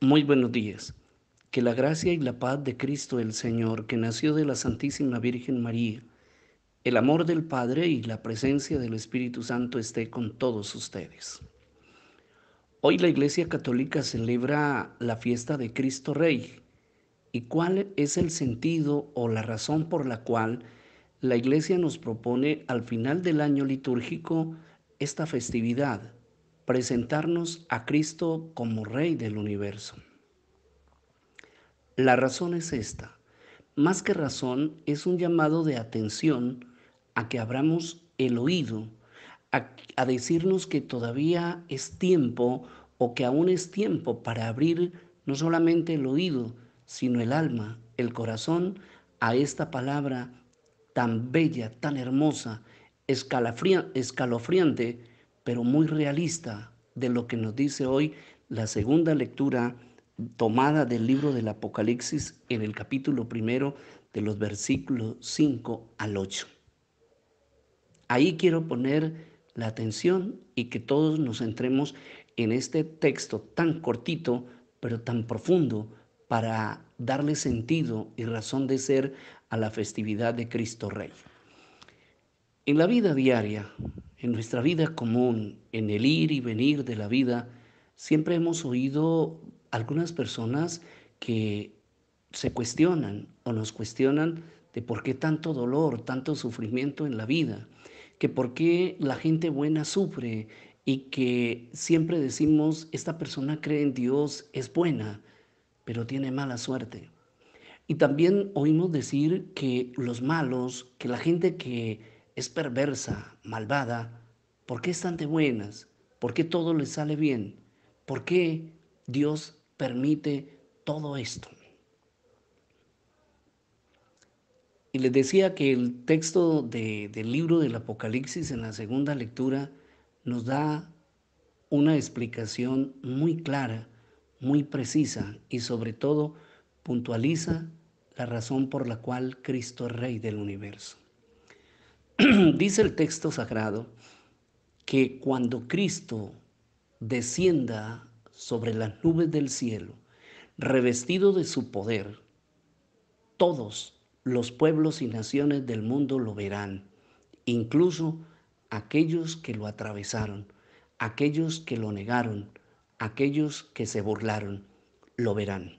Muy buenos días. Que la gracia y la paz de Cristo el Señor, que nació de la Santísima Virgen María, el amor del Padre y la presencia del Espíritu Santo esté con todos ustedes. Hoy la Iglesia Católica celebra la fiesta de Cristo Rey. ¿Y cuál es el sentido o la razón por la cual la Iglesia nos propone al final del año litúrgico esta festividad? presentarnos a Cristo como Rey del universo. La razón es esta. Más que razón, es un llamado de atención a que abramos el oído, a, decirnos que todavía es tiempo o que aún es tiempo para abrir no solamente el oído, sino el alma, el corazón, a esta palabra tan bella, tan hermosa, escalofriante pero muy realista de lo que nos dice hoy la segunda lectura tomada del libro del Apocalipsis en el capítulo primero de los versículos 5 al 8. Ahí quiero poner la atención y que todos nos centremos en este texto tan cortito, pero tan profundo, para darle sentido y razón de ser a la festividad de Cristo Rey. En la vida diaria, en nuestra vida común, en el ir y venir de la vida, siempre hemos oído algunas personas que se cuestionan o nos cuestionan de por qué tanto dolor, tanto sufrimiento en la vida, que por qué la gente buena sufre y que siempre decimos, esta persona cree en Dios, es buena, pero tiene mala suerte. Y también oímos decir que los malos, que la gente que es perversa, malvada, ¿por qué están de buenas? ¿Por qué todo les sale bien? ¿Por qué Dios permite todo esto? Y les decía que el texto del libro del Apocalipsis en la segunda lectura nos da una explicación muy clara, muy precisa y sobre todo puntualiza la razón por la cual Cristo es Rey del universo. dice el texto sagrado que cuando Cristo descienda sobre las nubes del cielo, revestido de su poder, todos los pueblos y naciones del mundo lo verán, incluso aquellos que lo atravesaron, aquellos que lo negaron, aquellos que se burlaron, lo verán.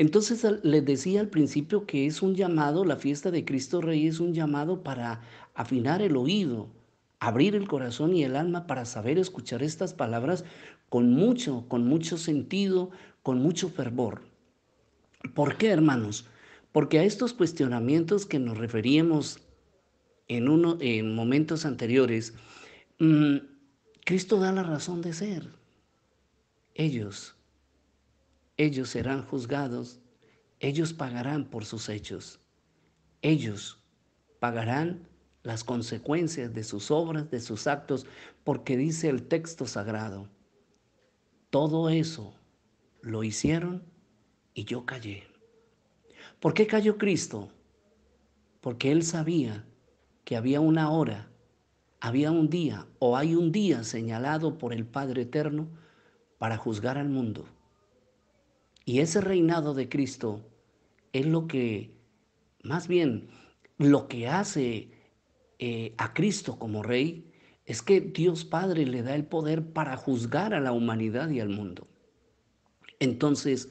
Entonces les decía al principio que es un llamado, la fiesta de Cristo Rey es un llamado para afinar el oído, abrir el corazón y el alma para saber escuchar estas palabras con mucho, con mucho sentido, con mucho fervor. ¿Por qué, hermanos? Porque a estos cuestionamientos que nos referíamos en, uno, en momentos anteriores, mm, Cristo da la razón de ser. Ellos ellos serán juzgados, ellos pagarán por sus hechos, ellos pagarán las consecuencias de sus obras, de sus actos, porque dice el texto sagrado, todo eso lo hicieron y yo callé. ¿Por qué cayó Cristo? Porque él sabía que había una hora, había un día o hay un día señalado por el Padre Eterno para juzgar al mundo. Y ese reinado de Cristo es lo que, más bien, lo que hace eh, a Cristo como rey es que Dios Padre le da el poder para juzgar a la humanidad y al mundo. Entonces,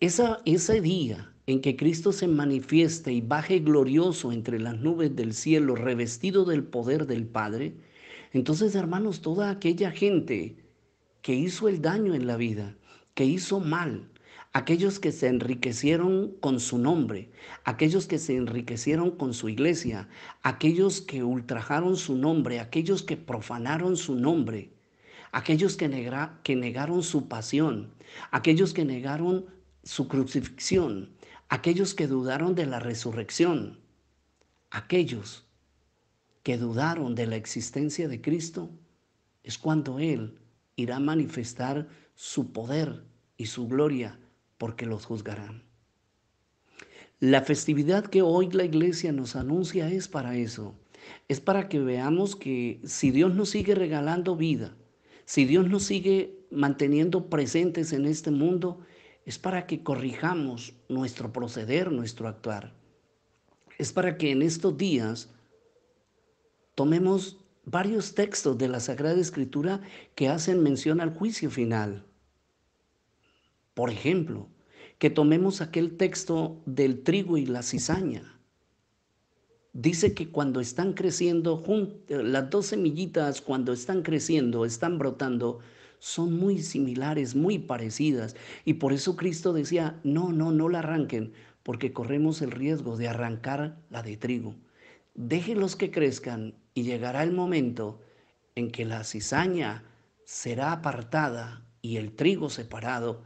esa, ese día en que Cristo se manifieste y baje glorioso entre las nubes del cielo, revestido del poder del Padre, entonces, hermanos, toda aquella gente que hizo el daño en la vida, que hizo mal, aquellos que se enriquecieron con su nombre, aquellos que se enriquecieron con su iglesia, aquellos que ultrajaron su nombre, aquellos que profanaron su nombre, aquellos que, negaron su pasión, aquellos que negaron su crucifixión, aquellos que dudaron de la resurrección, aquellos que dudaron de la existencia de Cristo, es cuando Él irá a manifestar su poder y su gloria, porque los juzgarán. La festividad que hoy la iglesia nos anuncia es para eso. Es para que veamos que si Dios nos sigue regalando vida, si Dios nos sigue manteniendo presentes en este mundo, es para que corrijamos nuestro proceder, nuestro actuar. Es para que en estos días tomemos varios textos de la Sagrada Escritura que hacen mención al juicio final. Por ejemplo, que tomemos aquel texto del trigo y la cizaña. Dice que cuando están creciendo, eh, las dos semillitas cuando están creciendo, están brotando, son muy similares, muy parecidas. Y por eso Cristo decía, no, no, no la arranquen, porque corremos el riesgo de arrancar la de trigo. Déjenlos que crezcan y llegará el momento en que la cizaña será apartada y el trigo separado,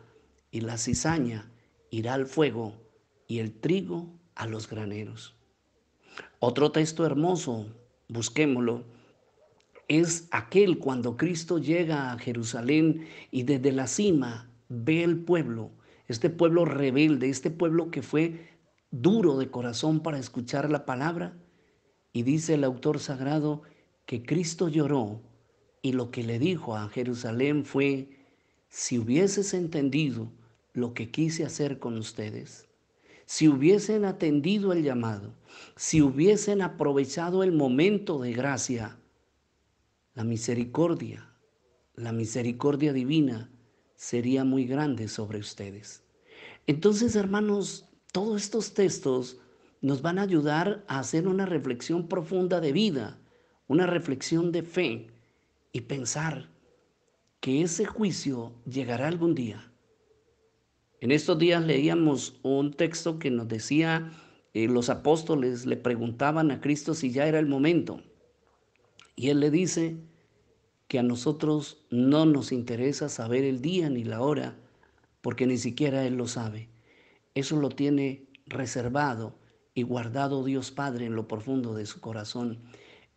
y la cizaña irá al fuego y el trigo a los graneros. Otro texto hermoso, busquémoslo, es aquel cuando Cristo llega a Jerusalén y desde la cima ve el pueblo, este pueblo rebelde, este pueblo que fue duro de corazón para escuchar la palabra y dice el autor sagrado que Cristo lloró y lo que le dijo a Jerusalén fue, si hubieses entendido lo que quise hacer con ustedes, si hubiesen atendido el llamado, si hubiesen aprovechado el momento de gracia, la misericordia, la misericordia divina sería muy grande sobre ustedes. Entonces, hermanos, todos estos textos nos van a ayudar a hacer una reflexión profunda de vida, una reflexión de fe y pensar que ese juicio llegará algún día. En estos días leíamos un texto que nos decía, eh, los apóstoles le preguntaban a Cristo si ya era el momento. Y él le dice que a nosotros no nos interesa saber el día ni la hora, porque ni siquiera él lo sabe. Eso lo tiene reservado y guardado Dios Padre en lo profundo de su corazón,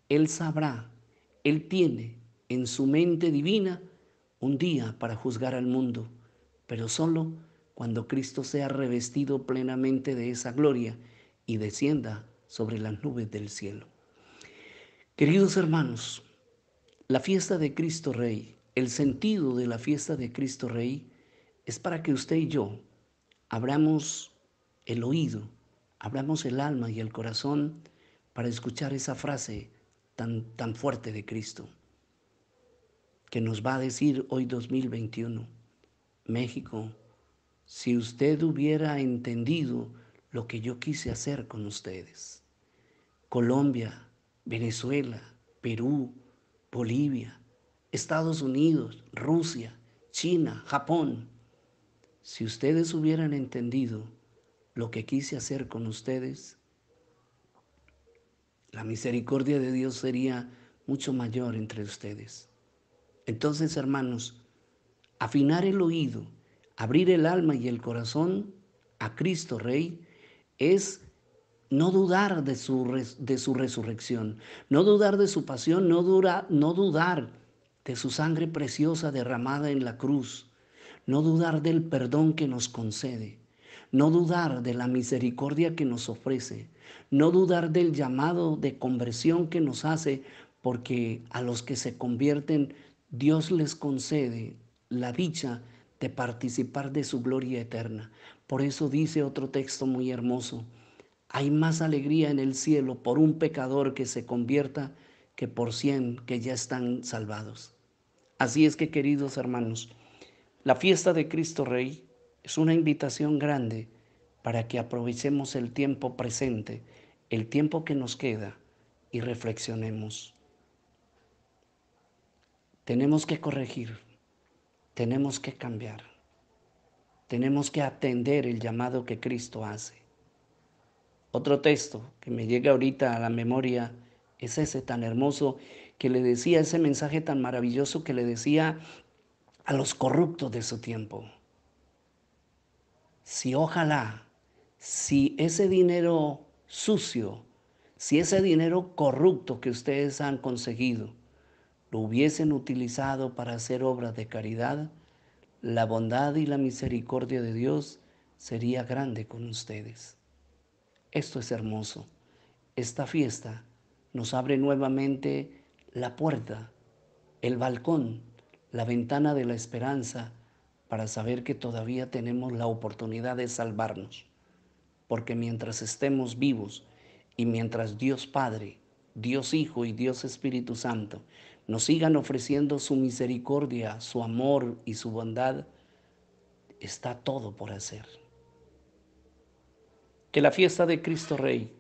Él sabrá, Él tiene en su mente divina un día para juzgar al mundo, pero solo cuando Cristo sea revestido plenamente de esa gloria y descienda sobre las nubes del cielo. Queridos hermanos, la fiesta de Cristo Rey, el sentido de la fiesta de Cristo Rey es para que usted y yo abramos el oído Hablamos el alma y el corazón para escuchar esa frase tan, tan fuerte de Cristo, que nos va a decir hoy 2021, México, si usted hubiera entendido lo que yo quise hacer con ustedes, Colombia, Venezuela, Perú, Bolivia, Estados Unidos, Rusia, China, Japón, si ustedes hubieran entendido lo que quise hacer con ustedes, la misericordia de Dios sería mucho mayor entre ustedes. Entonces, hermanos, afinar el oído, abrir el alma y el corazón a Cristo Rey es no dudar de su, de su resurrección, no dudar de su pasión, no, dura, no dudar de su sangre preciosa derramada en la cruz, no dudar del perdón que nos concede, no dudar de la misericordia que nos ofrece, no dudar del llamado de conversión que nos hace, porque a los que se convierten, Dios les concede la dicha de participar de su gloria eterna. Por eso dice otro texto muy hermoso, hay más alegría en el cielo por un pecador que se convierta que por cien que ya están salvados. Así es que, queridos hermanos, la fiesta de Cristo Rey es una invitación grande para que aprovechemos el tiempo presente, el tiempo que nos queda y reflexionemos. Tenemos que corregir, tenemos que cambiar, tenemos que atender el llamado que Cristo hace. Otro texto que me llega ahorita a la memoria es ese tan hermoso que le decía, ese mensaje tan maravilloso que le decía a los corruptos de su tiempo si ojalá, si ese dinero sucio, si ese dinero corrupto que ustedes han conseguido, lo hubiesen utilizado para hacer obras de caridad, la bondad y la misericordia de Dios sería grande con ustedes. Esto es hermoso. Esta fiesta nos abre nuevamente la puerta, el balcón, la ventana de la esperanza para saber que todavía tenemos la oportunidad de salvarnos. Porque mientras estemos vivos y mientras Dios Padre, Dios Hijo y Dios Espíritu Santo nos sigan ofreciendo su misericordia, su amor y su bondad, está todo por hacer. Que la fiesta de Cristo Rey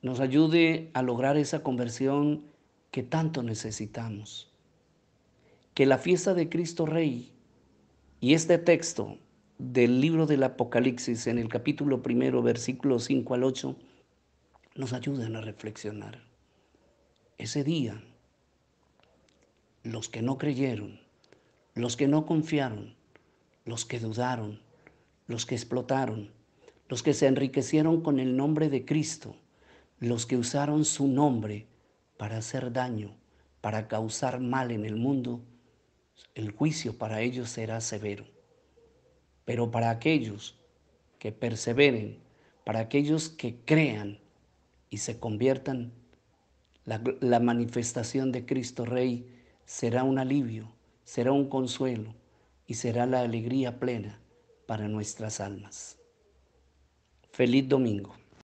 nos ayude a lograr esa conversión que tanto necesitamos. Que la fiesta de Cristo Rey y este texto del libro del Apocalipsis en el capítulo primero, versículo 5 al 8, nos ayudan a reflexionar. Ese día, los que no creyeron, los que no confiaron, los que dudaron, los que explotaron, los que se enriquecieron con el nombre de Cristo, los que usaron su nombre para hacer daño, para causar mal en el mundo, el juicio para ellos será severo. Pero para aquellos que perseveren, para aquellos que crean y se conviertan, la, manifestación de Cristo Rey será un alivio, será un consuelo y será la alegría plena para nuestras almas. Feliz domingo.